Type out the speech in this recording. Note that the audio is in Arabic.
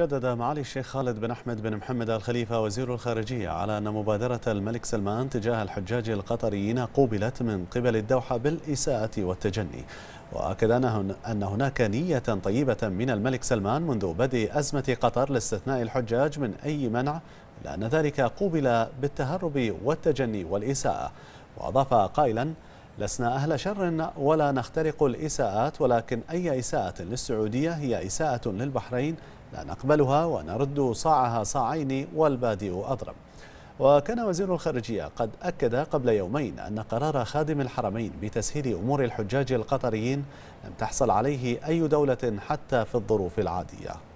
شدد معالي الشيخ خالد بن أحمد بن محمد الخليفة وزير الخارجية على أن مبادرة الملك سلمان تجاه الحجاج القطريين قوبلت من قبل الدوحة بالإساءة والتجني وأكد أن هناك نية طيبة من الملك سلمان منذ بدء أزمة قطر لاستثناء الحجاج من أي منع لأن ذلك قوبل بالتهرب والتجني والإساءة وأضاف قائلا لسنا أهل شر ولا نخترق الإساءات ولكن أي إساءة للسعودية هي إساءة للبحرين لا نقبلها ونرد صاعها صاعين والبادئ أضرب وكان وزير الخارجية قد أكد قبل يومين أن قرار خادم الحرمين بتسهيل أمور الحجاج القطريين لم تحصل عليه أي دولة حتى في الظروف العادية